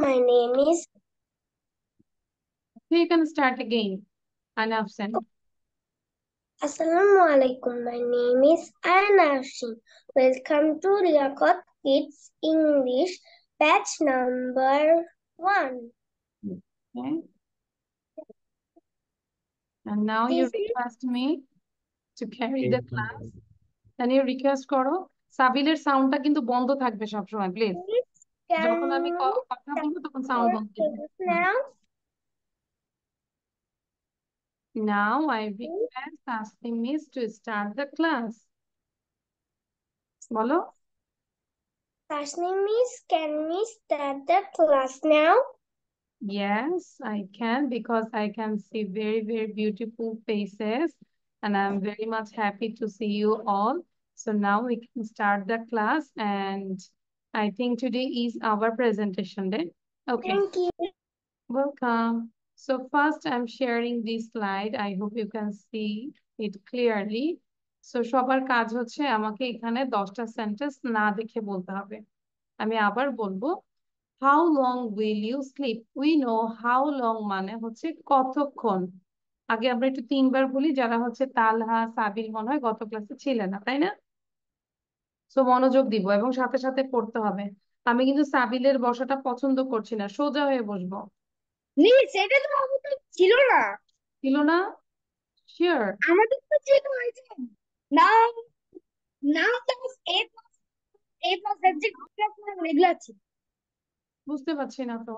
my name is. You can start again. Anafsin. Assalamu alaikum. My name is Anafsin. Welcome to Riyakot Kids English batch number one. Okay. Hmm? And now this you request me to carry the class. Can you request করো? সাবিলের সাউন্ডটা bondo বন্ধ থাকবে সব সময় please now I request hmm? Asli Miss to start the class. বলো Asli Miss, can we start the class now? Yes, I can because I can see very, very beautiful faces and I'm very much happy to see you all. So now we can start the class and I think today is our presentation day. Okay. Thank you. Welcome. So first I'm sharing this slide. I hope you can see it clearly. So সবার কাজ হচ্ছে আমাকে এখানে 10টা sentence না দেখে বলতে হবে। আমি আবার বলবো how long will you sleep we know how long মানে হচ্ছে কতক্ষণ আগে আমরা একটু তিনবার বলি যারা হচ্ছে তালহা সাবিল মনে হয় গত ক্লাসে ছিলেন না তাই না সো মনোযোগ দিব এবং সাথে সাথে পড়তে হবে আমি কিন্তু সাবিলের বসাটা পছন্দ করছি না সোজা হয়ে বসবো তো ছিল না ছিল না শিওর আমাদের তো ছিল ওই যে now now A plus A plus subject বুঝতে পারছি না তো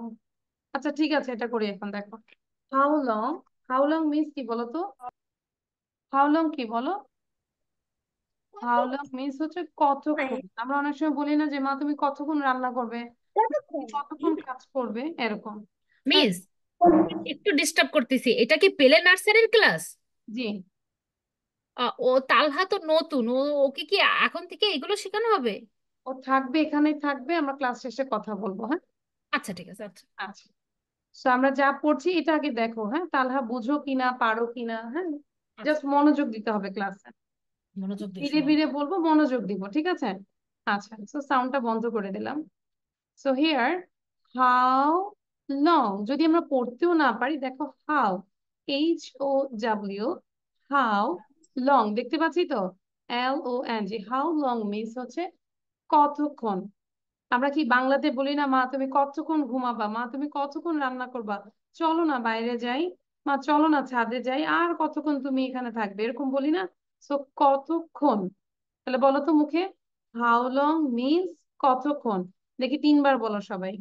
আচ্ছা ঠিক আছে এটা করি এখন দেখো how long how long means কি বলো তো হাউ লং কি বলো How মিস হচ্ছে কতক্ষণ হ্যাঁ। আমরা অনেক সময় বলি না যে মা তুমি কতক্ষণ রান্না করবে কতক্ষণ কাজ করবে এরকম মিস একটু ডিস্টার্ব করতেছি এটা কি পেলে নার্সারির ক্লাস জি ও তালহা তো নতুন ও ওকে কি এখন থেকে এগুলো শেখানো হবে ও থাকবে এখানে থাকবে আমরা ক্লাস শেষে কথা বলবো হ্যাঁ আচ্ছা ঠিক আছে আচ্ছা আচ্ছা তো আমরা যা পড়ছি এটা আগে দেখো হ্যাঁ তালহা বুঝো কিনা পারো কিনা হ্যাঁ জাস্ট আচ্ছা। মনোযোগ দিতে হবে ক্লাসে মনোযোগ ধীরে ধীরে বলবো মনোযোগ দিব ঠিক আছে আচ্ছা সো সাউন্ডটা বন্ধ করে দিলাম সো হিয়ার হাউ লং যদি আমরা পড়তেও না পারি দেখো how H O W how long দেখতে পাচ্ছি তো L O N G how long হচ্ছে কতক্ষণ আমরা কি বাংলাতে বলি না মা তুমি কতক্ষণ ঘুমাবা মা তুমি কতক্ষণ রান্না করবা চলো না বাইরে যাই মা চলো না ছাদে যাই আর কতক্ষণ তুমি এখানে থাকবে এরকম বলি না সো কতক্ষণ তাহলে বলো তো মুখে হাউ লং মিনস কতক্ষণ দেখি তিনবার বলো সবাই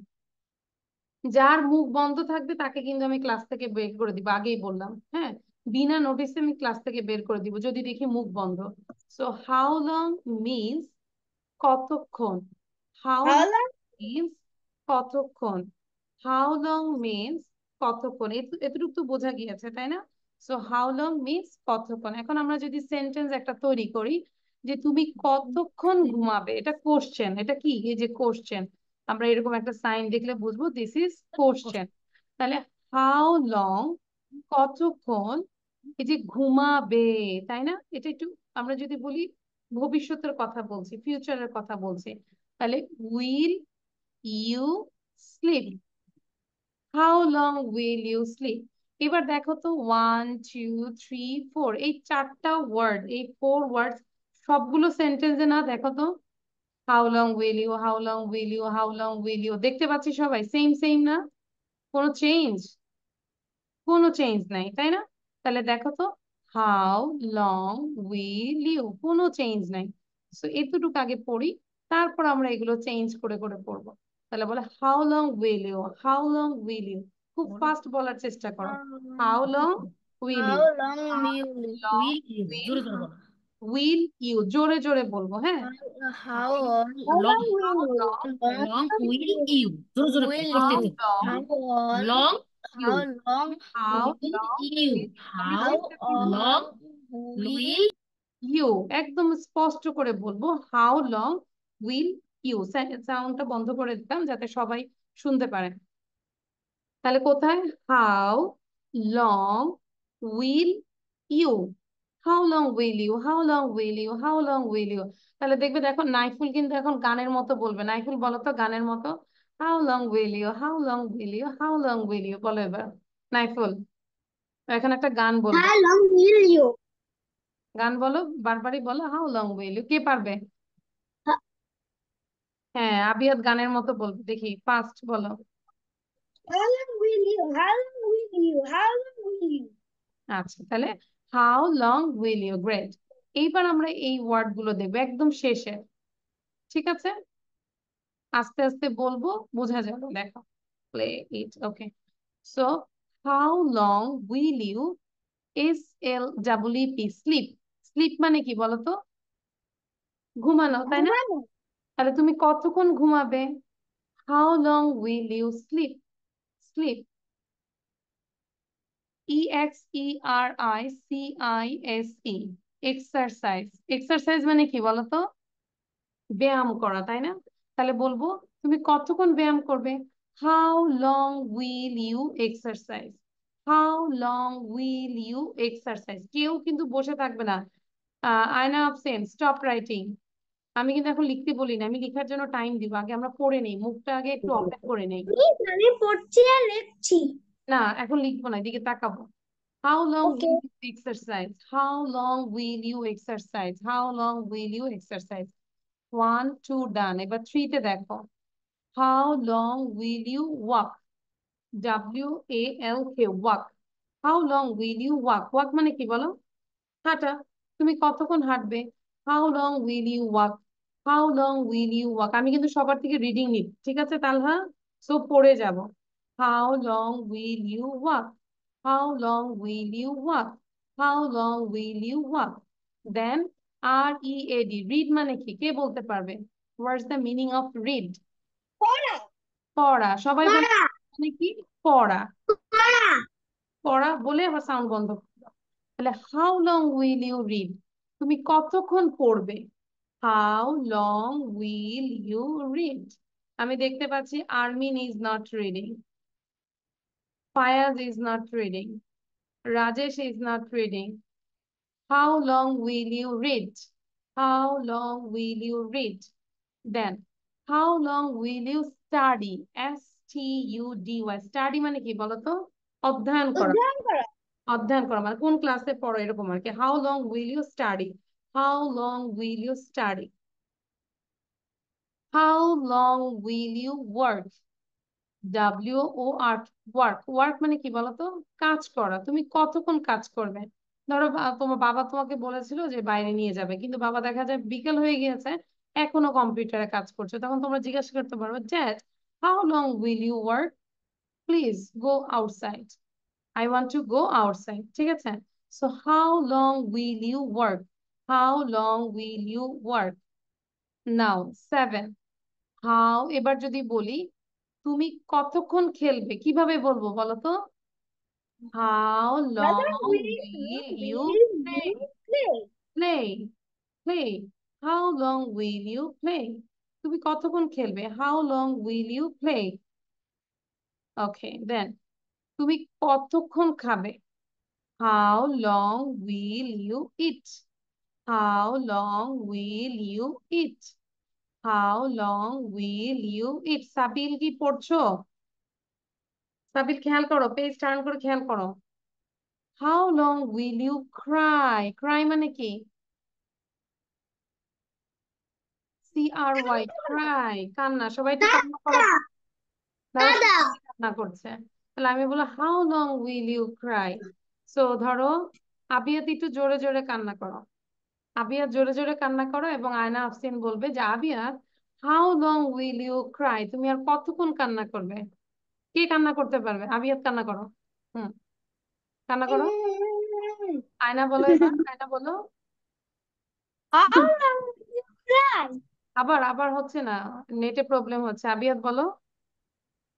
যার মুখ বন্ধ থাকবে তাকে কিন্তু আমি ক্লাস থেকে বের করে দিব আগেই বললাম হ্যাঁ বিনা নোটিসে আমি ক্লাস থেকে বের করে দিব যদি দেখি মুখ বন্ধ সো হাউ লং মিনস কতক্ষণ হাউ লং মিনস কতক্ষণ হাউ লং মিনস কতক্ষণ এতটুকু তো বোঝা গিয়েছে তাই না সো হাউ লং মিন্স কতক্ষণ এখন আমরা যদি সেন্টেন্স একটা তৈরি করি যে তুমি কতক্ষণ ঘুমাবে এটা কোশ্চেন এটা কি এই যে কোশ্চেন আমরা এরকম একটা সাইন দেখলে বুঝবো দিস ইজ কোশ্চেন তাহলে হাউ লং কতক্ষণ এই যে ঘুমাবে তাই না এটা একটু আমরা যদি বলি ভবিষ্যতের কথা বলছি ফিউচারের কথা বলছি তাহলে will you sleep how long will you sleep এবার দেখো তো ওয়ান টু থ্রি ফোর এই চারটা ওয়ার্ড এই ফোর ওয়ার্ড সবগুলো সেন্টেন্সে না দেখো তো how long will you how long will you how long will you দেখতে পাচ্ছি সবাই সেম সেম না কোনো চেঞ্জ কোনো চেঞ্জ নাই তাই না তাহলে দেখো তো হাউ লং উইল ইউ কোনো চেঞ্জ নাই সো এতটুকু আগে পড়ি তারপর আমরা এগুলো চেঞ্জ করে করে পড়বো তাহলে বলে how long will you how long will you খুব ফাস্ট বলার চেষ্টা করো how long will how long will will you জোরে জোরে বলবো হ্যাঁ how long long will you জোরে জোরে long how long how you how long will you একদম স্পষ্ট করে বলবো হাউ লং উইল ইউ সাউন্ডটা বন্ধ করে দিতাম যাতে সবাই শুনতে পারেন তাহলে কোথায় how long will you how long will you how long will you how long will you তাহলে দেখবে দেখো নাইফুল কিন্তু এখন গানের মতো বলবে নাইফুল বলো তো গানের মতো how long will you how long will you how long will you বলো এবার নাইফুল এখন একটা গান বলো হাউ লং উইল ইউ গান বলো বারবারই বলো হাউ লং উইল ইউ কে পারবে হ্যাঁ, হ্যাঁ আবিয়াত গানের মতো বলবে দেখি ফার্স্ট বলো How long will you? How long will you? How long will you? আচ্ছা তাহলে how long will you great এইবার আমরা এই ওয়ার্ড গুলো একদম শেষে ঠিক আছে আস্তে আস্তে বলবো বোঝা যাবে দেখো so how long will you S L double P sleep sleep মানে কি বলতো ঘুমানো তাই না তাহলে তুমি কতক্ষণ ঘুমাবে how long will you slip clip ইএক্সইআরআইসিআইএসই exercise exercise মানে কি বলতো ব্যায়াম করা তাই না তাহলে বলবো তুমি কতক্ষণ ব্যায়াম করবে how long will you exercise how long will you exercise কেউ কিন্তু বসে থাকবে না আয়না অফ সেন স্টপ রাইটিং আমি কিন্তু এখন লিখতে বলি না আমি লিখার জন্য টাইম দিব আগে আমরা পড়ে নেই মুখটা আগে একটু অপেক্ষা করে নেই আমি পড়ছি আর লিখছি না এখন লিখবো না এদিকে তাকাবো How long okay. will you exercise? How long will you exercise? How long will you exercise? One, two, done. এবার three তে দেখো। How long will you walk? W A L K walk. How long will you walk? Walk মানে কি বলো? হাঁটা। তুমি কতক্ষণ হাঁটবে? How long will you walk? How long will you walk আমি কিন্তু সবার থেকে রিডিং নিই ঠিক আছে তালহা সো পড়ে যাব how long will you walk how long will you walk how long will you walk then R E A D read মানে কি কে বলতে পারবে what's the meaning of read পড়া পড়া সবাই মানে কি পড়া পড়া বলে আবার সাউন্ড বন্ধ তাহলে how long will you read তুমি কতক্ষণ পড়বে how long will you read আমি দেখতে পাচ্ছি Armin is not reading Fayaz is not reading Rajesh is not reading how long will you read how long will you read then how long will you study S T U D Y study মানে কি বলতো অধ্যয়ন করা অধ্যয়ন করা মানে কোন ক্লাসে পড়ো এরকম আর কি how long will you study How long will you study? How long will you work? W O R work work মানে কি বলতো কাজ করা তুমি কতক্ষণ কাজ করবে ধরো তোমার বাবা তোমাকে বলেছিল যে বাইরে নিয়ে যাবে কিন্তু বাবা দেখা যায় বিকেল হয়ে গিয়েছে এখনো কম্পিউটারে কাজ করছো তখন তোমরা জিজ্ঞাসা করতে পারো dad how long will you work please go outside I want to go outside ঠিক আছে so how long will you work How long will you work? Now seven how এবার যদি বলি তুমি কতক্ষণ খেলবে কিভাবে বলবো বলো তো how long will you play play play how long will you play তুমি কতক্ষণ খেলবে how long will you play okay then তুমি কতক্ষণ খাবে how long will you eat How long will you eat? How long will you eat? Sabil কি পড়ছো? সাবিল খেয়াল করো পেজ টার্ন করে খেয়াল করো how long will you cry cry মানে কি সি আর ওয়াই ক্রাই কান্না সবাই তো কান্না করে কান্না করছে তাহলে আমি বলো how long will you cry so ধরো আবিয়াতে একটু জোরে জোরে কান্না করো আবিয়া জোরে জোরে কান্না করো এবং আয়না আফসিন বলবে যে Abiya how long will you cry তুমি আর কতক্ষণ কান্না করবে কে কান্না করতে পারবে আবিয়াত কান্না করো হুম কান্না করো আয়না বলো এবার আয়না বলো আবার আবার হচ্ছে না নেটে প্রবলেম হচ্ছে আবিয়াত বলো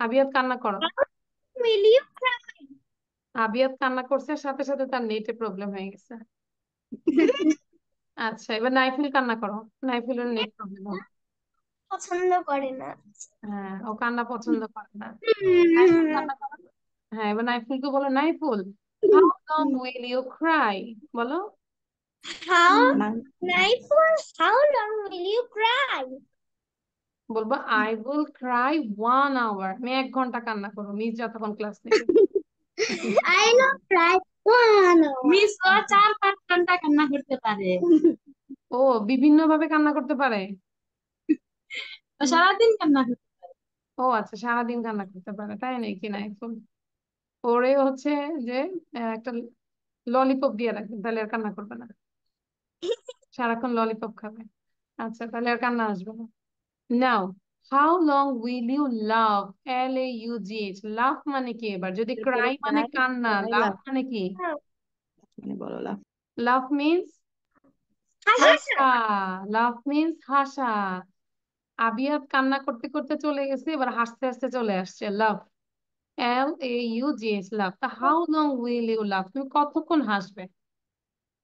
আবিয়াত কান্না করো আবিয়াত কান্না করছে সাথে সাথে তার নেটে প্রবলেম হয়ে গেছে আচ্ছা এবার নাইফিল কান্না করো নাইফিলের নেই প্রবলেম পছন্দ করে না হ্যাঁ ও কান্না পছন্দ করে না হ্যাঁ এবার নাইফুলকে বলো Naiful how long will you cry বলো how Naiful how long will you cry বলবো I will cry one hour আমি এক ঘন্টা কান্না করো মিস যতক্ষণ ক্লাস নেই আই নো ক্রাই চার পাঁচ ঘন্টা কান্না করতে পারে ও বিভিন্ন ভাবে কান্না করতে পারে সারাদিন কান্না করতে পারে ও আচ্ছা সারাদিন কান্না করতে পারে তাই নাকি না এখন ওরে হচ্ছে যে একটা ললিপপ দিয়ে রাখবেন তাহলে আর কান্না করবে না সারাক্ষণ ললিপপ খাবে আচ্ছা তাহলে আর কান্না আসবে না now how long will you laugh L A U G H laugh মানে কি এবার যদি ক্রাই মানে কান্না লাভ মানে, মানে কি মানে বলো লাভ লাভ মিন্স হাসা লাভ মিন্স হাসা আবিয়াত কান্না করতে করতে চলে গেছে এবার হাসতে হাসতে চলে আসছে লাভ L A U G H laugh তা how long will you laugh তুমি কতক্ষণ হাসবে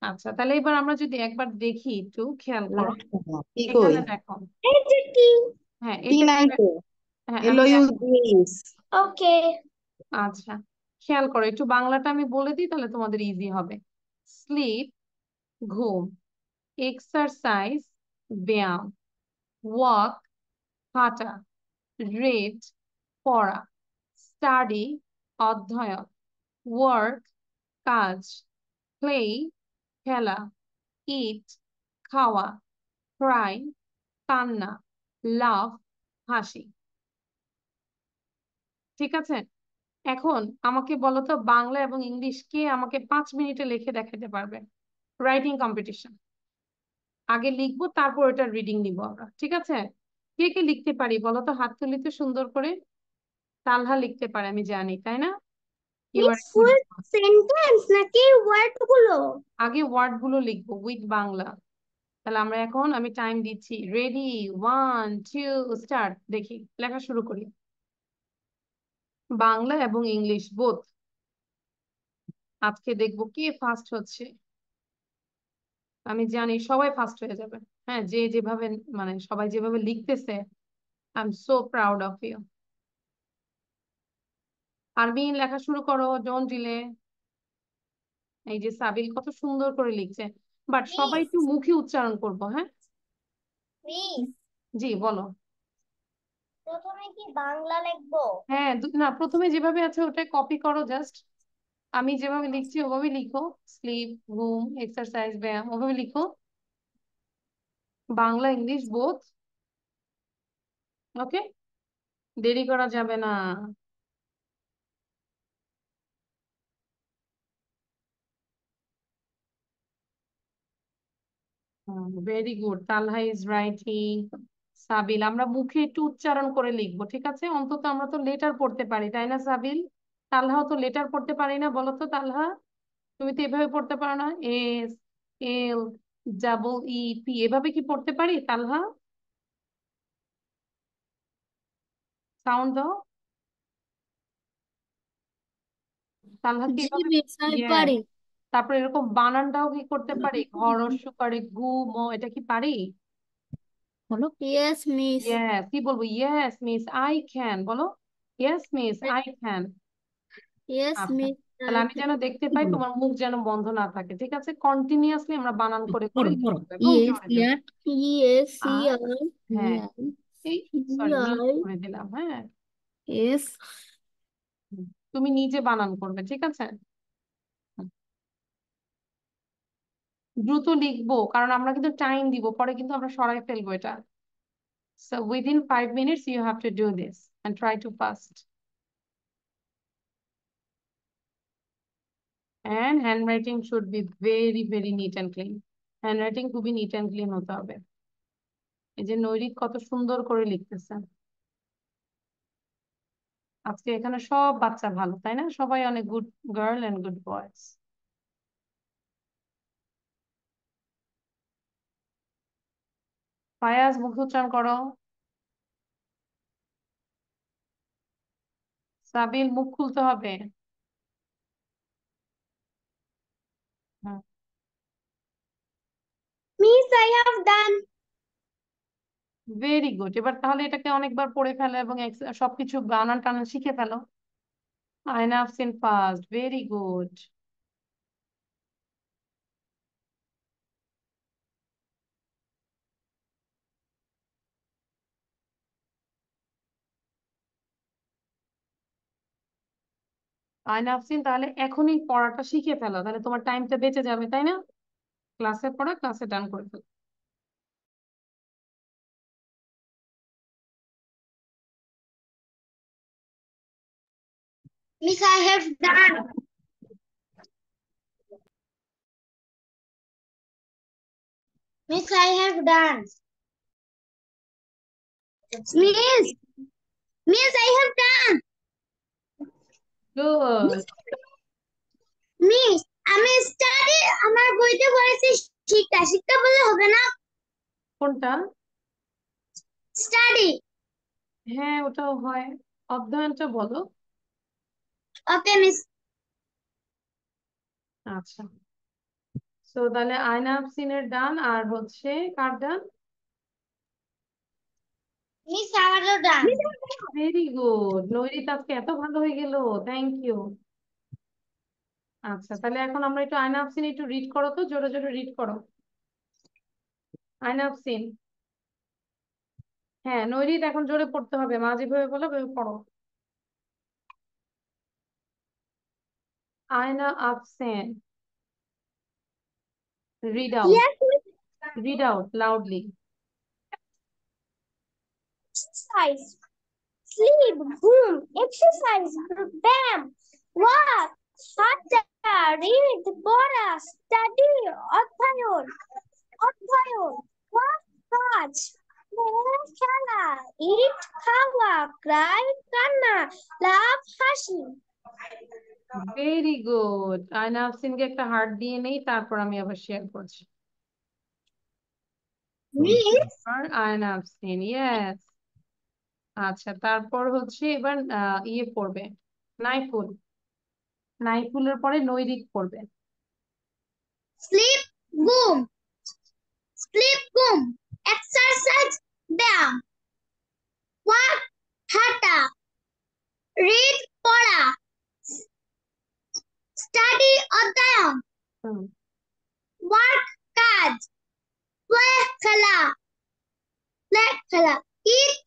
আচ্ছা তাহলে এবার আমরা যদি একবার দেখি একটু খেয়াল করো দেখো হ্যাঁ, হ্যাঁ, আচ্ছা খেয়াল করো একটু বাংলাটা আমি বলে দিই তাহলে তোমাদের ইজি হবে স্লিপ ঘুম এক্সারসাইজ ব্যায়াম ওয়াক হাঁটা রেড পড়া স্টাডি অধ্যয়ন ওয়ার্ক কাজ প্লে খেলা ইট খাওয়া ক্রাই কান্না লাভ হাসি ঠিক আছে এখন আমাকে বলো তো বাংলা এবং ইংলিশ কে আমাকে পাঁচ মিনিটে লিখে দেখাতে পারবে রাইটিং কম্পিটিশন আগে লিখবো তারপর এটা রিডিং নিব আমরা ঠিক আছে কে কে লিখতে পারি বলো তো হাত তুলি তো সুন্দর করে তালহা লিখতে পারে আমি জানি তাই না সেন্টেন্স নাকি ওয়ার্ড গুলো আগে ওয়ার্ড গুলো লিখবো উইথ বাংলা তাহলে আমরা এখন আমি টাইম দিচ্ছি রেডি ওয়ান টু স্টার্ট দেখি লেখা শুরু করি বাংলা এবং ইংলিশ বোধ আজকে দেখব কে ফার্স্ট হচ্ছে আমি জানি সবাই ফার্স্ট হয়ে যাবে হ্যাঁ যে যেভাবে মানে সবাই যেভাবে লিখতেছে I am so proud of you Arbin লেখা শুরু করো জন ডিলে এই যে সাবিল কত সুন্দর করে লিখছে বাট সবাই একটু মুখে উচ্চারণ করবো হ্যাঁ জি বলো প্রথমে কি বাংলা লিখবো হ্যাঁ না প্রথমে যেভাবে আছে ওটা কপি করো জাস্ট আমি যেভাবে লিখছি ওভাবে লিখো স্লিপ ঘুম এক্সারসাইজ ব্যায়াম ওভাবে লিখো বাংলা ইংলিশ বোথ ওকে দেরি করা যাবে না very good Talha is writing Sabil আমরা মুখে একটু উচ্চারণ করে লিখবো ঠিক আছে অন্তত আমরা তো লেটার পড়তে পারি তাই না সাবিল তালহাও তো লেটার পড়তে পারি না বলো তো তালহা তুমি তো এভাবে পড়তে পারো না S L double E P এভাবে কি পড়তে পারি তালহা সাউন্ড দাও তালহা কি পারি তারপর এরকম বানানটাও কি করতে পারি ঘর অস্বকারে গু ম এটা কি পারি বলো ইয়েস মিস ইয়েস কি বলবো ইয়েস মিস আই ক্যান বলো yes miss I can yes miss তাহলে আমি যেন দেখতে পাই তোমার মুখ যেন বন্ধ না থাকে ঠিক আছে কন্টিনিউয়াসলি আমরা বানান করে করি ইয়েস ইয়েস হ্যাঁ দিলাম হ্যাঁ তুমি নিজে বানান করবে ঠিক আছে দ্রুত লিখবো কারণ আমরা কিন্তু টাইম দিব পরে কিন্তু আমরা সরাই ফেলবো এটা so within five minutes you have to do this and try to fast and handwriting should be very very neat and clean handwriting খুবই নিট অ্যান্ড ক্লিন হতে হবে এই যে নৈরিক কত সুন্দর করে লিখতেছে আজকে এখানে সব বাচ্চা ভালো তাই না সবাই অনেক good girl and good boys Fayaz মুখ উচ্চারণ করো সাবিল মুখ খুলতে হবে মিস ডান ভেরি গুড এবার তাহলে এটাকে অনেকবার পড়ে ফেলো এবং সবকিছু বানান টানান শিখে ফেলো I have seen first very good আয় নাফসিন তাহলে এখনই পড়াটা শিখে ফেলো তাহলে তোমার টাইমটা বেঁচে যাবে তাই না ক্লাসের পড়া ক্লাসে ডান করে ফেলো Miss, I have done. Miss, I have done. Miss, Miss, I have done. Good. আমি স্টাডি আমার বইতে শিক্ষা শিক্ষা বলে হবে না কোনটা স্টাডি হ্যাঁ ওটাও হয় অধ্যয়নটা বলো ওকে মিস আচ্ছা তো তাহলে আয়নাব সিনের ডান আর হচ্ছে কার ডান মিস আমারও ভেরি গুড নৈরিত আজকে এত ভালো হয়ে গেল থ্যাংক ইউ আচ্ছা তাহলে এখন আমরা একটু আয়না আফসিন একটু রিড করো তো জোরে জোরে রিড করো আয়না আফসিন হ্যাঁ নৈরিত এখন জোরে পড়তে হবে মা যেভাবে বলো ভেবে পড়ো Ayna Afsin read out read out loudly Sleep, boom, exercise, bam, walk, hata, read, bora, study, otayon, otayon, walk, touch, play, kala, eat, kawa, cry, kana, love, hashi. Very good. I now sing a hard DNA tar for me of a for Me? I now sing, yes. আচ্ছা তারপর হচ্ছে এবার ইয়ে পড়বে নাইফুল নাইফুলের পরে নৈরিক পড়বে slip গুম slip গুম এক্সারসাইজ ব্যায়াম ওয়াক হাঁটা রিড পড়া স্টাডি অধ্যয়ন ওয়ার্ক কাজ প্লে খেলা প্লে খেলা ইট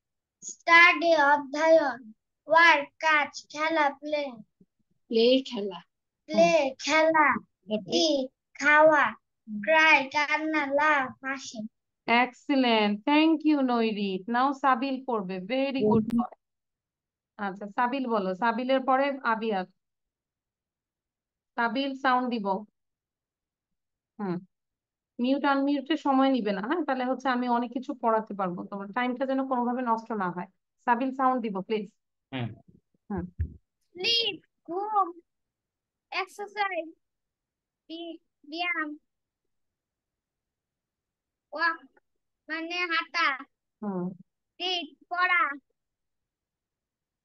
স্টাডি অধ্যয়ন ওয়ার্ক কাজ খেলা প্লে প্লে খেলা প্লে খেলা ই খাওয়া ক্রাই কান্না লাভ হাসি excellent thank you Nairit now Sabil পড়বে ভেরি গুড আচ্ছা সাবিল বলো সাবিলের পরে আবিয়াত সাবিল সাউন্ড দিব হুম মিউট আনমিউটে সময় নিবে না হ্যাঁ তাহলে হচ্ছে আমি অনেক কিছু পড়াতে পারবো তোমার টাইমটা যেন কোনোভাবে নষ্ট না হয় সাবিল সাউন্ড দিব প্লিজ হুম স্লিপ ঘুম এক্সারসাইজ ব্যায়াম ওয়াক মানে হাঁটা হুম রিড পড়া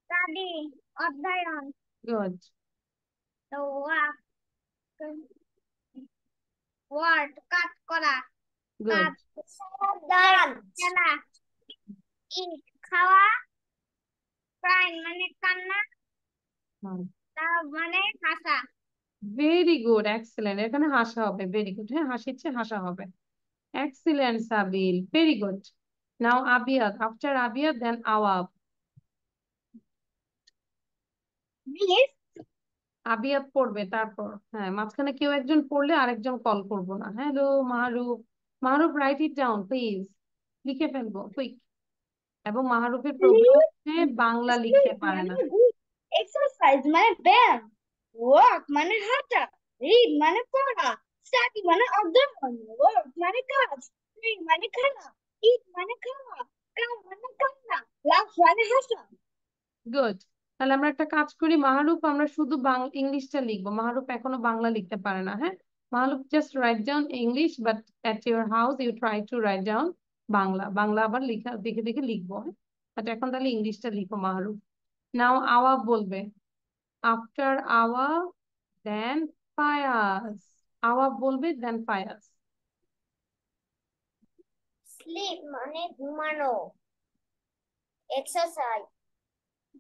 স্টাডি অধ্যয়ন গুড তো ওয়াক word cut kora মানে মানে গুড এখানে হাসা হবে হ্যাঁ হাসির চেয়ে হাসা হবে excellent Sabil very good now Abiyad after Abiyad then Awab Yes. Abiyat পড়বে তারপর হ্যাঁ মাঝখানে কেউ একজন পড়লে আরেকজন কল করব না hello Mahruf Mahruf write it down please লিখে ফেলবো কুইক এবং মাহরুফের প্রবলেম হচ্ছে বাংলা লিখতে পারে না এক্সারসাইজ মানে ব্যায়াম ওয়াক মানে হাঁটা রিড মানে পড়া স্টাডি মানে অধ্যয়ন ওয়ার্ক মানে কাজ প্লেন মানে খেলা ইট মানে খাওয়া কার মানে কান্না লাফ মানে হাসা গুড তাহলে আমরা একটা কাজ করি মাহরুফ আমরা শুধু ইংলিশটা লিখবো মাহরুফ এখনো বাংলা লিখতে পারে না হ্যাঁ Mahruf just write down English but at your house you try to write down Bangla Bangla আবার লিখা দেখে দেখে লিখবো বাট হ্যাঁ? এখন তাহলে ইংলিশটা লিখো মাহরুফ নাও আওয়া বলবে আফটার আওয়া দেন ফায়াস আওয়া বলবে দেন ফায়াস স্লিপ মানে ঘুমানো এক্সারসাইজ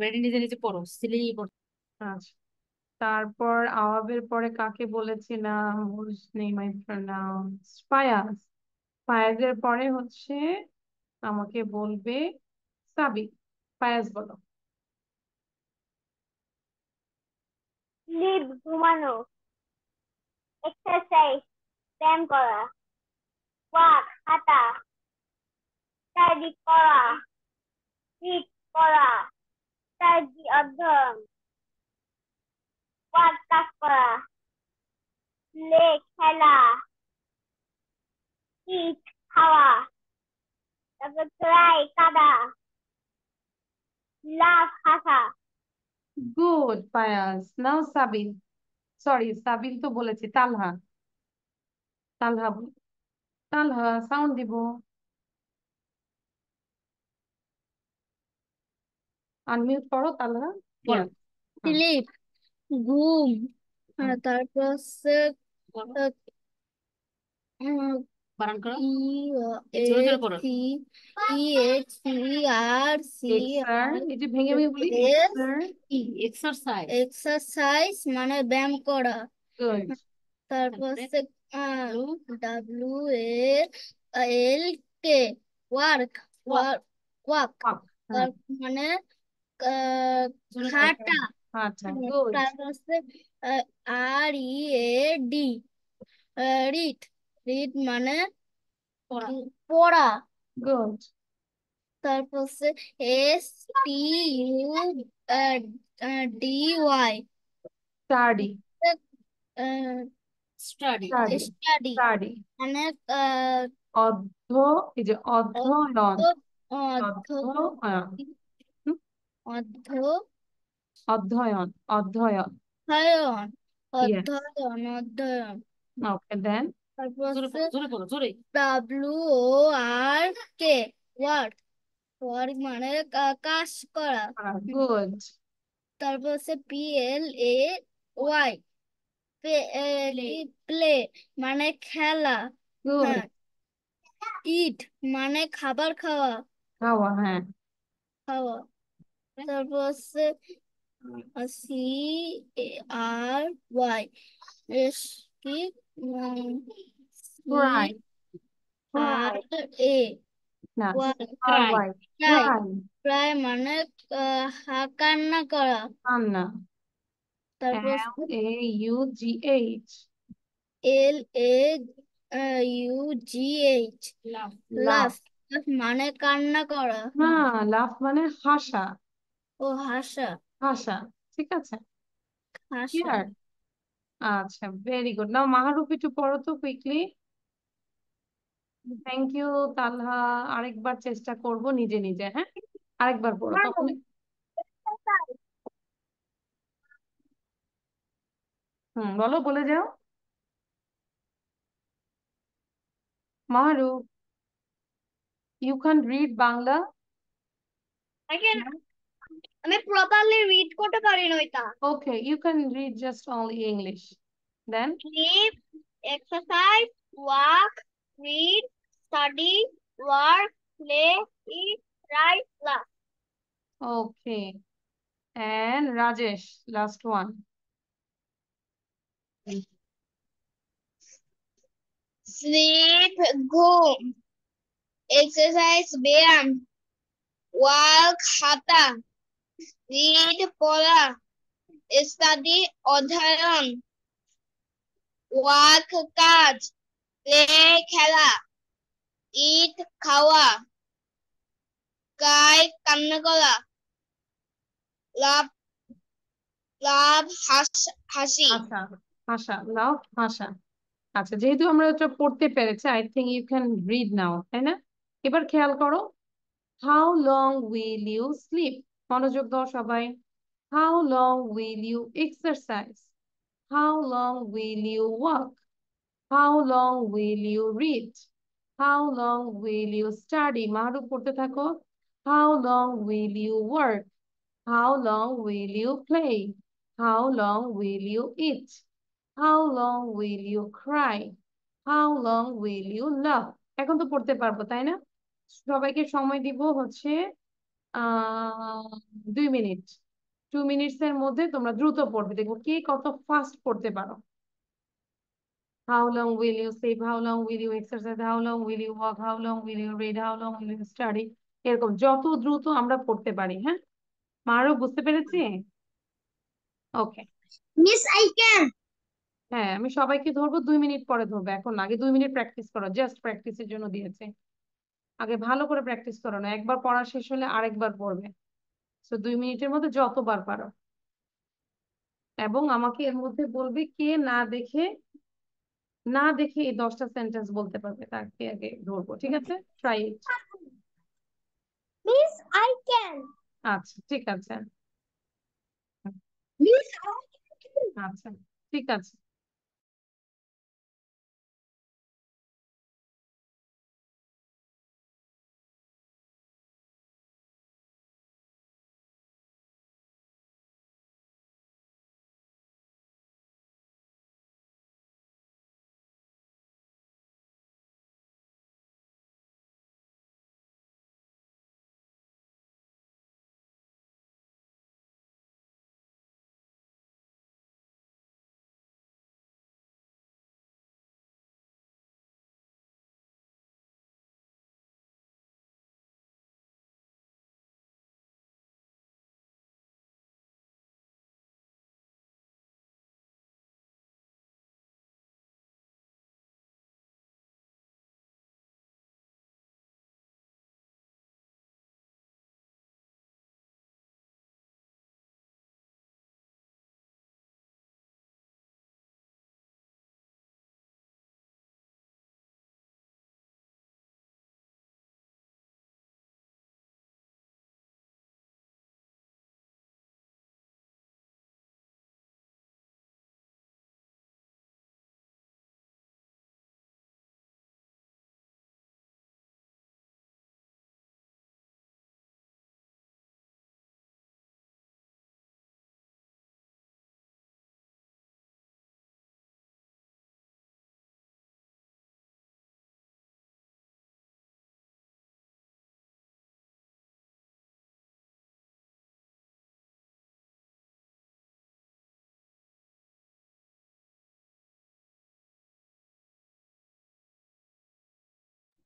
নিজে পড়ো সিলেই পড়ো আচ্ছা তারপর আওয়াবের পরে কাকে বলেছি নেম আই প্রনাউন্স ফায়াজ ফায়াজের পরে হচ্ছে আমাকে বলবে সাবি ফায়াজ বলো ঘুমানো এক্সারসাইজ ব্যায়াম করা ওয়াক হাঁটা স্টাডি করা করা অধ্যয়ন কাজ করা প্লে খেলা ইট খাওয়া তারপর ক্রাই কাদা লাভ হাসা গুড পায়াস নাও সাবিন সরি সাবিন তো বলেছি তালহা তালহা তালহা সাউন্ড দিব আনমিউট করো তাহলে দিলীপ হ্যাঁ? ঘুম হ্যাঁ, তারপর হচ্ছে এক্সারসাইজ মানে ব্যায়াম করা হ্যাঁ, তারপর W L K work work মানে খাটা আচ্ছা, হ্যাঁ, R E A D read read মানে পড়া গুড তারপর S T U D Y study study study মানে অধ্যয়ন অধ্যয়ন অধ্য অধ্যয়ন অধ্যয়ন অধ্যয়ন অধ্যয়ন অধ্যয়ন ওকে দেন তারপর জোরে বলো জোরে W O R K work work মানে কাজ করা গুড তারপর হচ্ছে P L A Y play মানে খেলা ইট হ্যাঁ। মানে খাবার খাওয়া খাওয়া হ্যাঁ খাওয়া তারপর আছে সি আর ওয়াই কি প্রায় মানে কান্না করা কান্না তারপর এল এ লাফ মানে কান্না করা হ্যাঁ লাফ মানে হাসা ও হাসা হাসা ঠিক আছে হাসা ক্লিয়ার আচ্ছা ভেরি গুড নাও মাহরুফ একটু পড়ো তো কুইকলি থ্যাংক ইউ তালহা আরেকবার চেষ্টা করব নিজে নিজে হ্যাঁ আরেকবার পড়ো হ্যাঁ, তখন হুম বলো বলে যাও Mahruf you can read Bangla I can আমি properly read করতে পারি okay you can read just only english then sleep exercise walk read study work play eat write laugh okay and rajesh last one sleep go exercise ব্যায়াম walk হাঁটা read পড়া study অধ্যয়ন work কাজ play খেলা eat খাওয়া গায় কান্না করা লাভ লাভ হাসি হাসা লাভ হাসা আচ্ছা যেহেতু আমরা এটা পড়তে পেরেছি I think you can read now তাই না এবার খেয়াল করো how long will you sleep মনোযোগ দাও সবাই how long will you exercise how long will you work how long will you read how long will you study Mahruf পড়তে থাকো how long will you work how long will you play how long will you eat how long will you cry how long will you লাভ এখন তো পড়তে পারবো তাই না সবাইকে সময় দিব হচ্ছে দুই মিনিট টু মিনিটস এর মধ্যে তোমরা দ্রুত পড়বে দেখবো কে কত ফাস্ট পড়তে পারো how long will you save how long will you exercise how long will you walk how long will you read how long will you study এরকম যত দ্রুত আমরা পড়তে পারি হ্যাঁ মারও বুঝতে পেরেছি ওকে মিস আই ক্যান হ্যাঁ আমি সবাইকে ধরবো দুই মিনিট পরে ধরবো এখন আগে দুই মিনিট প্র্যাকটিস করো জাস্ট প্র্যাকটিসের জন্য দিয়েছে আগে ভালো করে প্র্যাকটিস করো না একবার পড়া শেষ হলে আরেকবার পড়বে তো দুই মিনিটের মধ্যে যতবার পারো এবং আমাকে এর মধ্যে বলবে কে না দেখে না দেখে এই দশটা সেন্টেন্স বলতে পারবে তাকে আগে ধরবো ঠিক আছে ট্রাই মিস আই ক্যান আচ্ছা ঠিক আছে আচ্ছা ঠিক আছে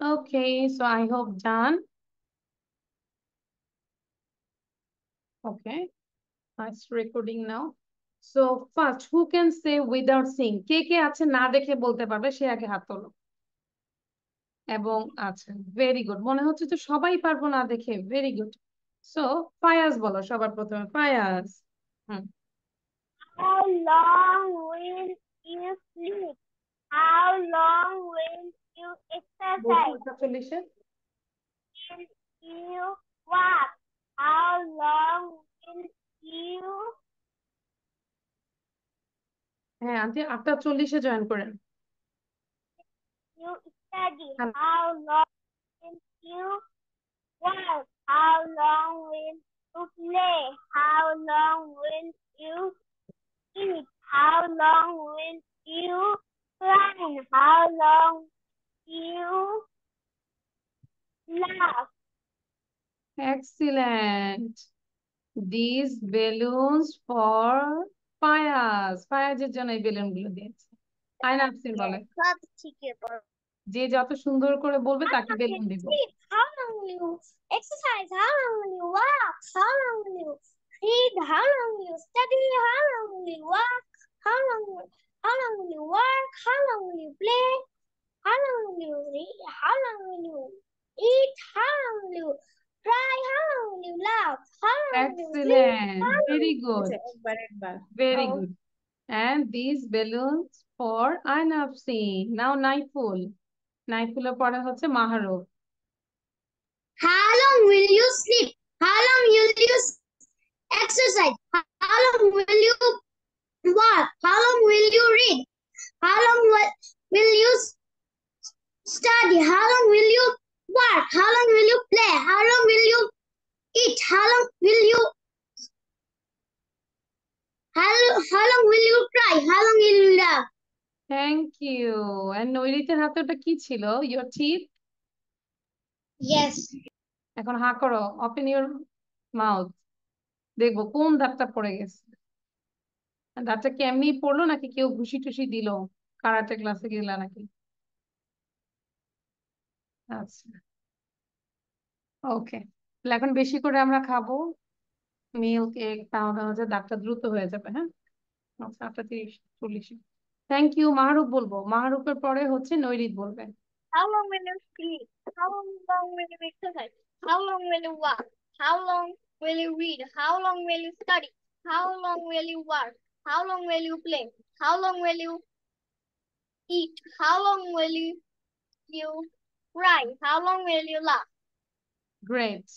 Okay, so I hope done. Okay, it's recording now. So first, who can say without seeing? কে কে আছে না দেখে বলতে পারবে সে আগে হাত তোলো এবং আচ্ছা very good. মনে হচ্ছে তো সবাই পারবো না দেখে very good. So ফায়াজ বলো সবার প্রথমে Fayaz How long will you sleep? How long will you exercise? Will you walk? How long will you হ্যাঁ আন্টি আটটা চল্লিশে জয়েন করেন you study? How long will you walk How long will you play? How long will you eat? How long will you Ryan, how long you last? Excellent. These balloons for Fayaz ফায়াজের জন্য এই balloon গুলো দিয়েছে আইন আফসিন বলে যে যত সুন্দর করে বলবে তাকে বেলুন দিব How long will you exercise? How long will you walk? How long will you read? How long will you study? How long will How long will you work? How long will you play? How long will you read? How long will you eat? How long will you cry? How long will you laugh? How long Excellent. How long good. Very oh. good. And these balloons for Anapsi. Now Naiful. Naiful How long will you sleep? How long will you exercise? How long will you what? How long will you read? How long will you study? How long will you work? How long will you play? How long will you eat? How long will you how, how long will you cry? How long will you laugh? Thank you. And নৈরিতের হাতে ওটা কি ছিল? Your teeth? Yes. Open your mouth. দেখবো কোন দাঁতটা পড়ে গেছে দাঁতটা কি এমনি পড়লো নাকি কেউ ঘুষি টুসি দিল কারাতে ক্লাসে গেলা নাকি আচ্ছা ওকে তাহলে এখন বেশি করে আমরা খাবো মিল্ক এগ তাহলে হচ্ছে দাঁতটা দ্রুত হয়ে যাবে হ্যাঁ আচ্ছা আটটা তিরিশ চল্লিশ থ্যাংক ইউ মাহরুফ বলবো মাহরুফের পরে হচ্ছে নৈরিত বলবে How long will you sleep? How long will you exercise? How long will you walk? How long will you read? How long will you study? How long will you work? How long will you play? How long will you eat? How long will you, you cry? How long will you laugh? Great.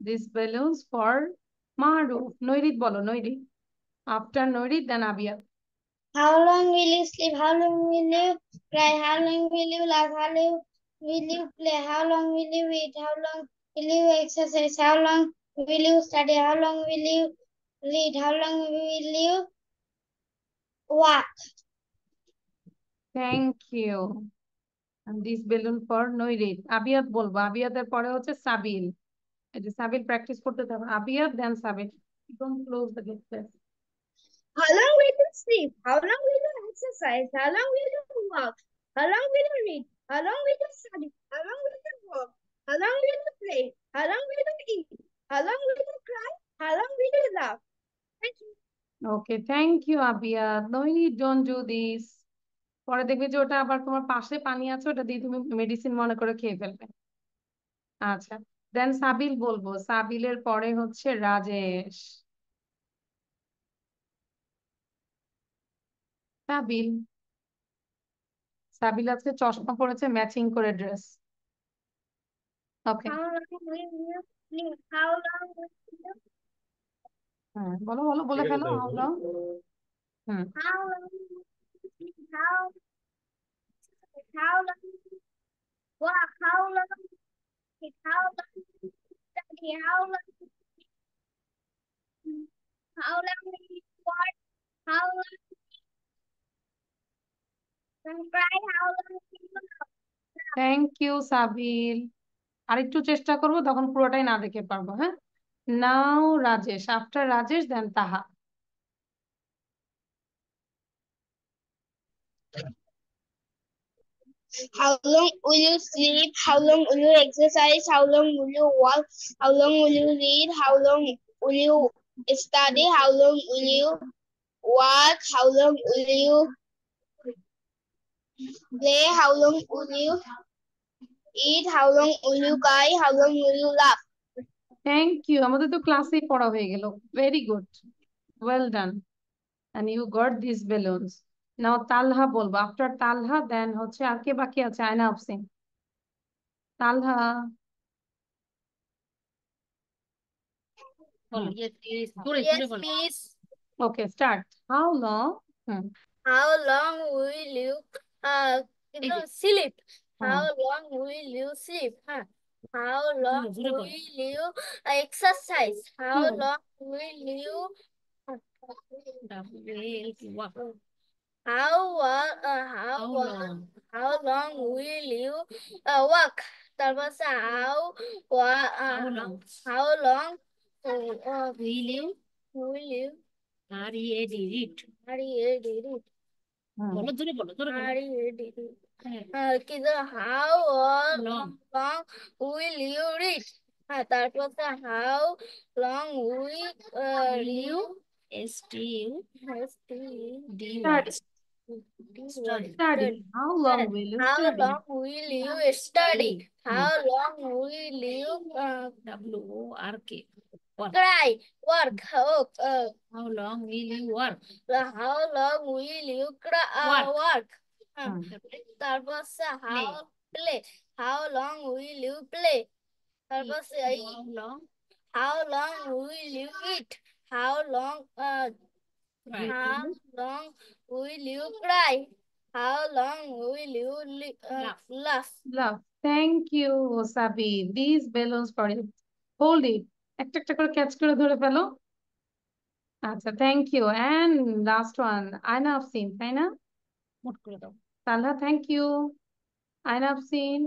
These balloons for Maru. Noirit bolo, Noirit. After Noirit, then Abia. How long will you sleep? How long will you cry? How long will you laugh? How long will you play? How long will you eat? How long will you exercise? How long will you study? How long will you read? How long will you what? Thank you. And this balloon for Noirit. Abiyat bolba. Abiyat er হচ্ছে সাবিল sabil. যে sabil practice korte থাকো Abiyat then sabil. don't close the gate How long will you sleep? How long will you exercise? How long will you walk? How long will you read? How long will you study? How long will you walk? How long will you play? How long will you eat? How long will you cry? How long will you laugh? Thank you. Okay, thank you, Abia No, you don't do this. পরে দেখবে যে ওটা আবার তোমার পাশে পানি আছে ওটা দিয়ে তুমি মেডিসিন মনে করে খেয়ে ফেলবে আচ্ছা দেন সাবিল বলবো সাবিলের পরে হচ্ছে রাজেশ সাবিল সাবিল আজকে চশমা পরেছে ম্যাচিং করে ড্রেস ওকে হুম বলো বলো বলে ফেলো তাহলে আও দাও হুম থ্যাংক ইউ সাবিল আরেকটু চেষ্টা করবো তখন পুরোটাই না দেখে পারবো হ্যাঁ Now Rajesh. After Rajesh, then Taha. How long will you sleep? How long will you exercise? How long will you walk? How long will you read? How long will you study? How long will you work? How long will you play? How long will you eat? How long will you cry? How long will you laugh? Thank you আমাদের তো ক্লাসেই পড়া হয়ে গেল very good well done and you got these balloons. Now Talha বলবো. After Talha then হচ্ছে আর কে বাকি আছে আয়না আফসিন। Talha. Yes, please. Yes, please. Okay, start. How long? Hmm. How long will you uh, no, sleep? How long will you sleep? Huh? How long will you exercise? How long will you how uh, how how long? how long will you uh, walk? তারপর how uh, how long how long uh, will you will you R E A কিন্তু how long will you reach হ্যাঁ তারপর হচ্ছে how long will you S T U S T D Study. How long will you study? study? How long will you uh, how long will you work? How long will you uh, work? work? হ্যাঁ। তারপর হচ্ছে how play how long will you play তারপর এই how long will you eat how long how long will you cry how long will you laugh laugh thank you Sabi this balloons for it hold it একটা একটা করে catch করে ধরে ফেলো আচ্ছা thank you and last one আয়না আফসিন তাই না মোট করে দাও Tanha thank you I Nafsin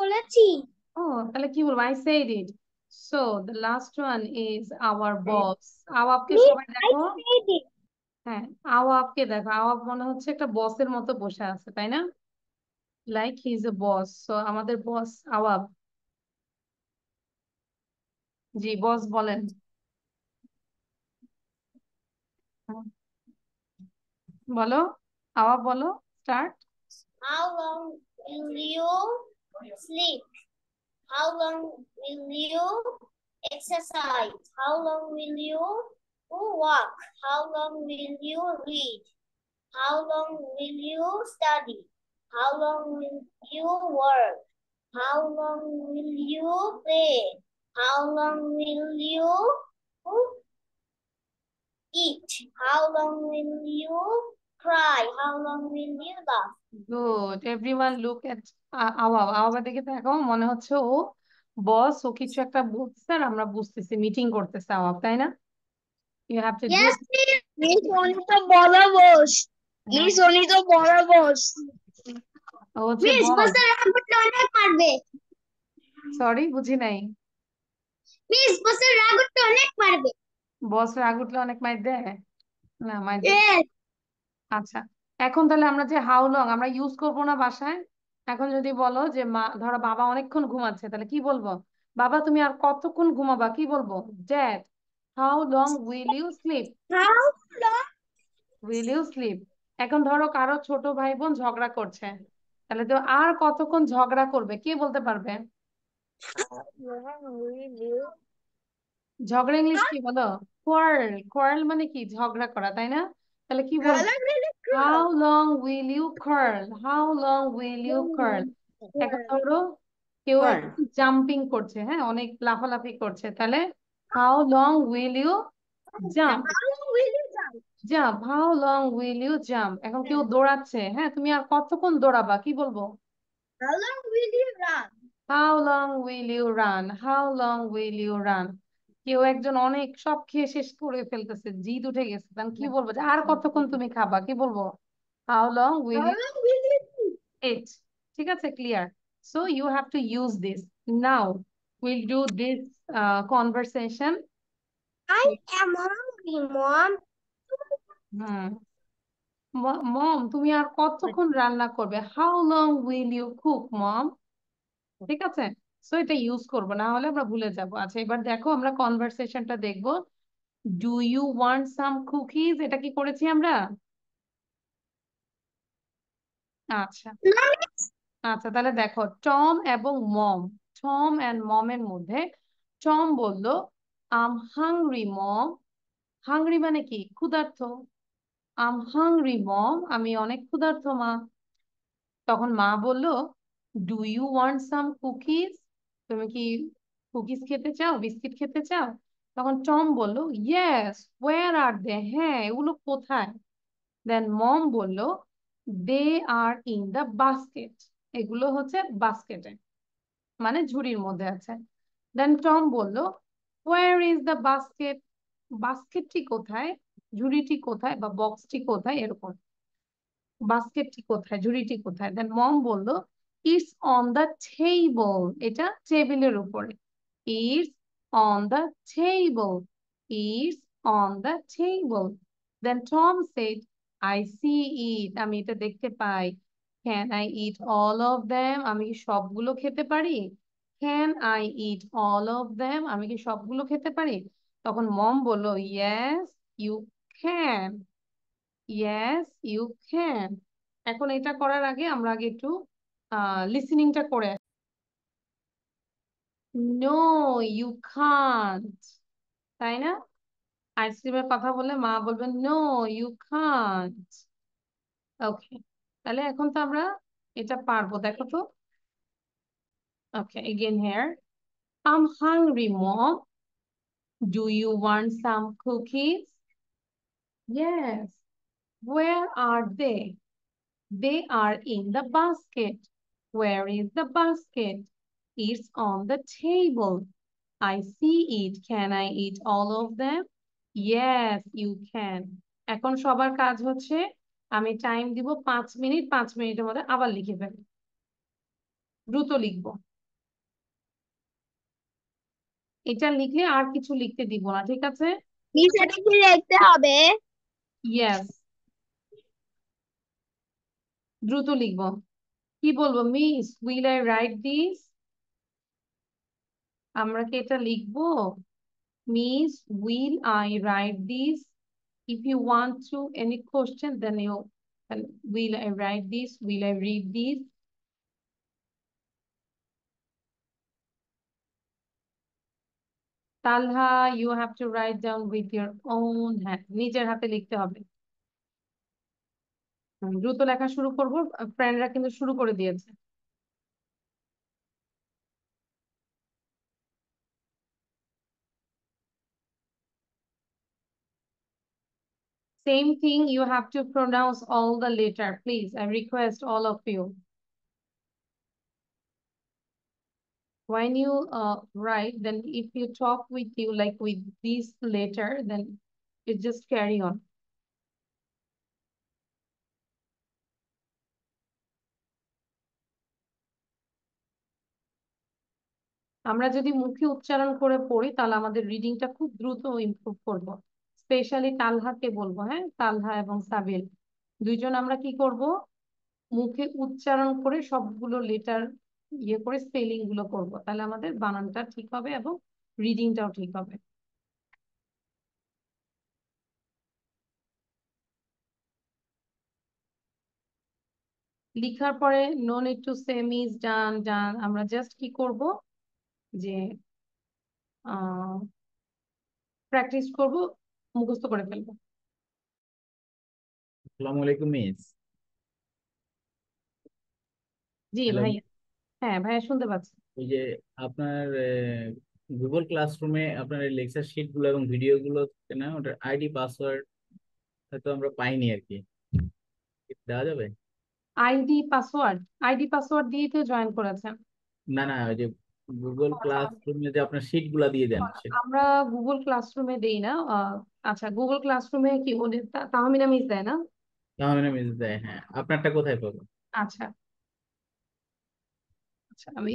বলেছি ও তাহলে কি বলবো I said it so the last one is our boss আওয়াবকে সবাই দেখো হ্যাঁ আওয়াবকে দেখো আওয়াব মনে হচ্ছে একটা বসের মতো বসে আছে তাই না like he is a boss so আমাদের বস আওয়াব জি বস বলেন বলো আওয়া বলো Start. How long will you sleep? How long will you exercise? How long will you walk? How long will you read? How long will you study? How long will you work? How long will you play? How long will you eat? How long will you cry? How long will you last? Good. Everyone look at আওয়াব আওয়াবের দেখো মনে হচ্ছে ও বস ও কিছু একটা বলছে আর আমরা বুঝতেছি meeting করতেছে আওয়াব তাই না you have to yes sorry বুঝি নাই প্লিজ বস রাগটা অনেক পারবে দেয় না মাইর দেয় আচ্ছা এখন তাহলে আমরা যে হাউ লং আমরা ইউজ করব না বাসায় এখন যদি বলো যে মা ধরো বাবা অনেকক্ষণ ঘুমাচ্ছে তাহলে কি বলবো বাবা তুমি আর কতক্ষণ ঘুমাবা কি বলবো dad how long will you sleep will you sleep এখন ধরো কারো ছোট ভাই বোন ঝগড়া করছে তাহলে তো আর কতক্ষণ ঝগড়া করবে কে বলতে পারবে ঝগড়া ইংলিশ কি বলো কোয়ার্ল কোয়ার্ল মানে কি ঝগড়া করা তাই না তাহলে কি বলবো how long will you curl how long will you ধরো কেউ জাম্পিং করছে হ্যাঁ অনেক লাফালাফি করছে তাহলে how long will you jump jump how long will you jump এখন কেউ দৌড়াচ্ছে হ্যাঁ তুমি আর কতক্ষণ দৌড়াবা কি বলবো run how long will you run how long will you run কেউ একজন অনেক সব খেয়ে শেষ করে ফেলতেছে জিদ উঠে গেছে তখন কি বলবো যে আর কতক্ষণ তুমি খাবা কি বলবো হাউ লং উইল ইট ঠিক আছে clear so you have to use this now will do this conversation I am hungry mom mom তুমি আর কতক্ষণ রান্না করবে how long will you cook mom ঠিক আছে সো এটা ইউজ করবো না হলে আমরা ভুলে যাব আচ্ছা এবার দেখো আমরা কনভারসেশনটা দেখব do you want some cookies এটা কি করেছি আমরা আচ্ছা আচ্ছা তাহলে দেখো টম এবং মম টম এন্ড মম এর মধ্যে টম বলল আম হাংরি মম হাংরি মানে কি ক্ষুধার্থ আম হাংরি মম আমি অনেক ক্ষুধার্থ মা তখন মা বলল do you want some cookies তুমি কি কুকিজ খেতে চাও বিস্কিট খেতে চাও তখন টম বলল ইয়েস ওয়ার আর দে হ্যাঁ এগুলো কোথায় দেন মম বলল they are in the basket এগুলো হচ্ছে বাস্কেটে মানে ঝুড়ির মধ্যে আছে দেন টম বলল ওয়ার ইজ দ্য বাস্কেট বাস্কেটটি কোথায় ঝুড়িটি কোথায় বা বক্সটি কোথায় এরকম বাস্কেটটি কোথায় ঝুড়িটি কোথায় দেন মম বলল ইটস অন দ্য টেবল এটা টেবিলের উপরে it's on the table it's on the table then Tom said I see it আমি এটা দেখতে পাই can I eat all of them আমি কি সবগুলো খেতে পারি can I eat all of them আমি কি সবগুলো খেতে পারি তখন মম বলল yes you can yes you can এখন এটা করার আগে আমরা আগে একটু Uh, listening ta kore no you can't tai na ice cream er kotha ma bolben no you can't okay tale ekhon ta amra eta parbo dekho to okay again here i'm hungry mom do you want some cookies yes where are they they are in the basket Where is the basket? It's on the table. I see it. Can I eat all of them? Yes, you can. এখন সবার কাজ হচ্ছে আমি time দিব পাঁচ minute পাঁচ মিনিটের মধ্যে আবার লিখে ফেলি দ্রুত লিখবো এটা লিখলে আর কিছু লিখতে দিব না ঠিক আছে হবে দ্রুত লিখবো কি বলবো miss will I write this আমরা কি এটা লিখবো miss will I write this if you want to any question then you will I write this will I read this Talha, you have to write down with your own hand. নিজের হাতে লিখতে হবে দ্রুত লেখা শুরু করব ফ্রেন্ডরা কিন্তু শুরু করে দিয়েছে Same thing, you have to pronounce all the letter, please. I request all of you. When you uh, write, then if you talk with you like with this letter, then you just carry on. আমরা যদি মুখে উচ্চারণ করে পড়ি তাহলে আমাদের রিডিংটা খুব দ্রুত ইমপ্রুভ করব। স্পেশালি তালহাকে বলবো হ্যাঁ তালহা এবং সাবিল দুইজন আমরা কি করব মুখে উচ্চারণ করে সবগুলো লেটার ইয়ে করে স্পেলিং গুলো করবো তাহলে আমাদের বানানটা ঠিক হবে এবং রিডিংটাও ঠিক হবে লিখার পরে no need to same is done done আমরা জাস্ট কি করব যে প্র্যাকটিস করব মুখস্থ করে ফেলবো আসসালামু আলাইকুম মিস জি ভাই হ্যাঁ ভাই শুনতে পাচ্ছি ওই যে আপনার গুগল ক্লাসরুমে আপনার লেকচার শিট গুলো এবং ভিডিও গুলো না ওটার আইডি পাসওয়ার্ড হয়তো আমরা পাইনি আর কি দেওয়া যাবে আইডি পাসওয়ার্ড আইডি পাসওয়ার্ড দিয়ে তো জয়েন করেছেন না না ওই যে গুগল ক্লাসরুমে যে আপনার শিট গুলা দিয়ে দেন আমরা গুগল ক্লাসরুমে দেই না আচ্ছা গুগল ক্লাসরুমে কি ওদের তাহমিনা মিস দেয় না তাহমিনা মিস দেয় হ্যাঁ আপনারটা কোথায় পাবো আচ্ছা আচ্ছা আমি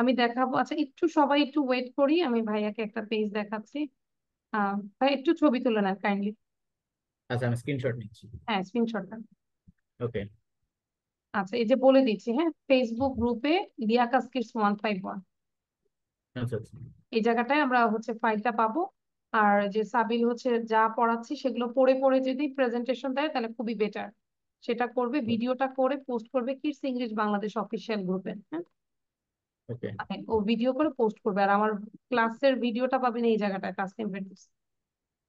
আমি দেখাবো আচ্ছা একটু সবাই একটু ওয়েট করি আমি ভাইয়াকে একটা পেজ দেখাচ্ছি ভাই একটু ছবি তুলে নেন কাইন্ডলি আচ্ছা আমি স্ক্রিনশট নিচ্ছি হ্যাঁ স্ক্রিনশটটা ওকে আচ্ছা এই যে বলে দিচ্ছি হ্যাঁ ফেসবুক গ্রুপে লিয়াকাস কিডস ওয়ান ফাইভ ওয়ান এই জায়গাটায় আমরা হচ্ছে ফাইলটা পাবো আর যে সাবিল হচ্ছে যা পড়াচ্ছি সেগুলো পড়ে পড়ে যদি প্রেজেন্টেশন দেয় তাহলে খুবই বেটার সেটা করবে ভিডিওটা করে পোস্ট করবে কিডস ইংলিশ বাংলাদেশ অফিসিয়াল গ্রুপে হ্যাঁ আচ্ছা, ও ভিডিও করে পোস্ট করবে আর আমার ক্লাসের ভিডিওটা পাবেন এই জায়গাটায় ক্লাস টেম্পারেচার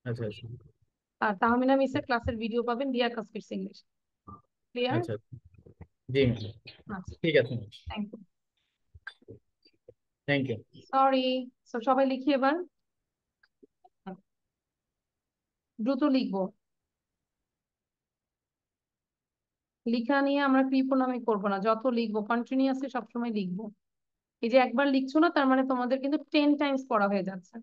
আচ্ছা আচ্ছা আর তাহমিনা মিসের ক্লাসের ভিডিও পাবেন ডিয়ার কাস্কিডস ইংলিশ ক্লিয়ার জি আচ্ছা। ঠিক আছে থ্যাংক ইউ সরি সবাই লিখি এবার দ্রুত লিখবো লিখা নিয়ে আমরা কৃপণামি করবো না যত লিখবো কন্টিনিউয়াসলি সবসময় লিখবো এই যে একবার লিখছো না তার মানে তোমাদের কিন্তু টেন টাইমস পড়া হয়ে যাচ্ছে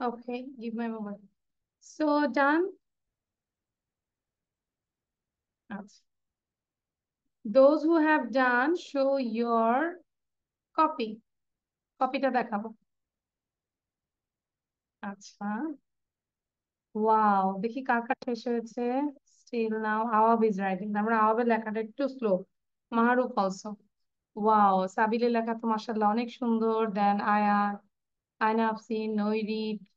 Okay, give my moment. So done. Those who have done, show your copy. কপিটা দেখাবো আচ্ছা ওয়াও দেখি কার কার শেষ হয়েছে still now Awab is writing তারপরে আওয়াবের লেখাটা একটু স্লো মাহরুফ অলসো ওয়াও সাবিলের লেখা তো মাসাল্লাহ অনেক সুন্দর দেন আয়াত Ainafsin, Noirid. E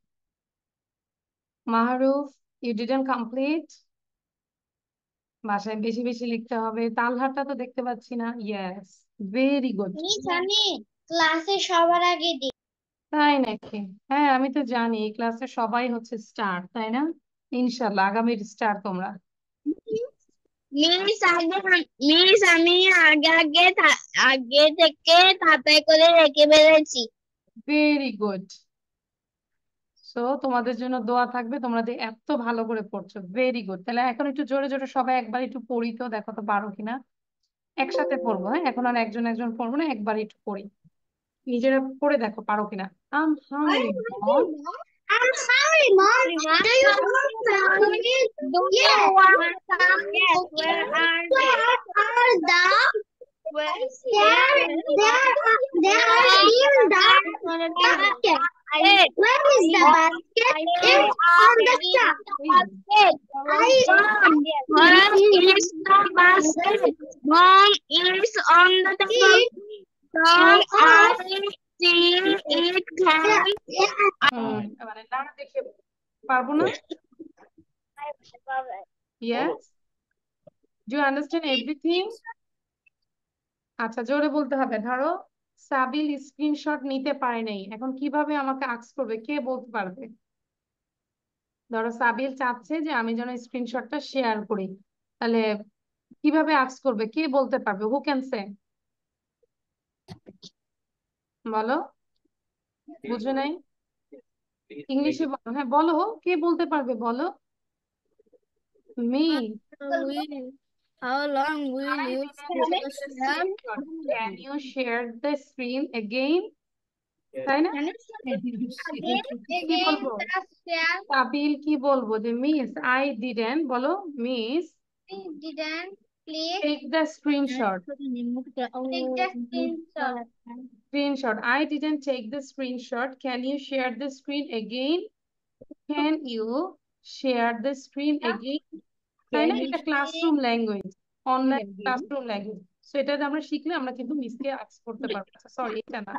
Maharuf, you didn't complete. বাসায় বেশি বেশি লিখতে হবে তালহারটা তো দেখতে পাচ্ছি না ইয়েস ভেরি গুড জানি ক্লাসে সবার আগে দিই তাই নাকি হ্যাঁ আমি তো জানি এই ক্লাসে সবাই হচ্ছে স্টার তাই না ইনশাল্লাহ আগামীর স্টার তোমরা মিস মিস আমি আগে আগে আগে থেকে খাতায় করে রেখে বেড়েছি ভেরি গুড সো তোমাদের জন্য দোয়া থাকবে তোমরা যে এত ভালো করে পড়ছো ভেরি গুড তাহলে এখন একটু জোরে জোরে সবাই একবার একটু পড়ি তো দেখো তো পারো কিনা একসাথে পড়বো হ্যাঁ এখন আর একজন একজন পড়বো না একবার একটু পড়ি নিজেরা পড়ে দেখো পারো কিনা আম হাউরি There are in the basket. Where is the basket? It's on the shelf. I Mom is the basket. Mom is on the table. Mom are seeing it can. পারবো না Yes. Do you understand everything? আচ্ছা জোরে বলতে হবে ধরো সাবিল screenshot নিতে পারে নাই এখন কিভাবে আমাকে আক্স করবে কে বলতে পারবে ধরো সাবিল চাচ্ছে যে আমি যেন স্ক্রিনশটটা শেয়ার করি তাহলে কিভাবে আক্স করবে কে বলতে পারবে হু ক্যান সে বলো বুঝে নাই ইংলিশে বলো হ্যাঁ বলো কে বলতে পারবে বলো me How long will you stream? Can you share the screen again? Kabil ki bolbo the miss. I didn't bolo miss. Didn't please take the screenshot. Oh, screenshot. Screenshot. I didn't take the screenshot. Can you share the screen again? Can you share the screen again? তাই না এটা classroom language online classroom language so এটা আমরা শিখলে আমরা কিন্তু মিসকে আক্স করতে পারবো সরি আচ্ছা, এটা না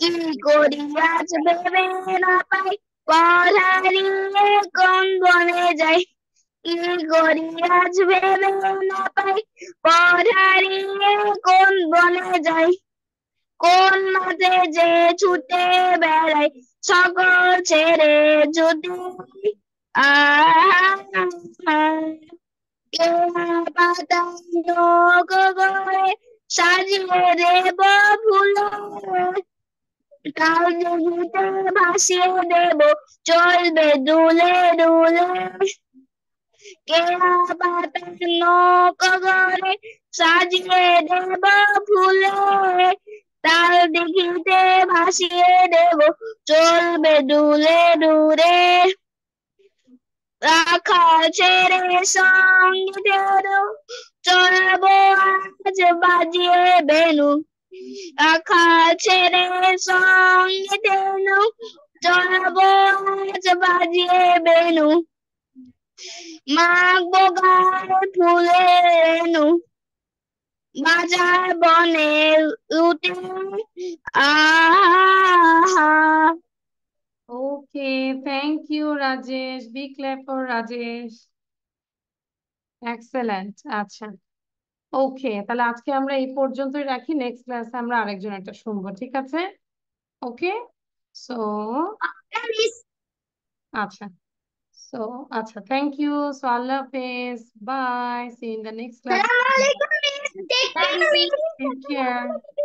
কি করি কোন বনে কি না পাই কোন বনে কোন যে ছুটে বেড়াই সকল ছেড়ে যদি সাজিয়ে দেব ফুল ভাসিয়ে দেব চলবে দুলে দুলে কেয়া পাতার নৌক সাজিয়ে দেব ফুলে তার দেখিতে ভাসিয়ে দেব চলবে দুলে দূরে রাখা ছেড়ে সঙ্গীতের চড়াবো আজ বাজিয়ে বেনু রাখা ছেড়ে সঙ্গীতের চড়াবো আজ বেনু মাগবো গায়ে ফুলে রেনু বাজার বনে উঠে আহা Okay, thank you, Rajesh. Big clap for Rajesh. Excellent. আচ্ছা ওকে তাহলে আজকে আমরা এই পর্যন্তই রাখি নেক্সট ক্লাসে আমরা আরেকজন একটা শুনবো ঠিক আছে ওকে সো আচ্ছা সো আচ্ছা থ্যাংক ইউ সো আল্লাহ হাফেজ bye see in the next class thank you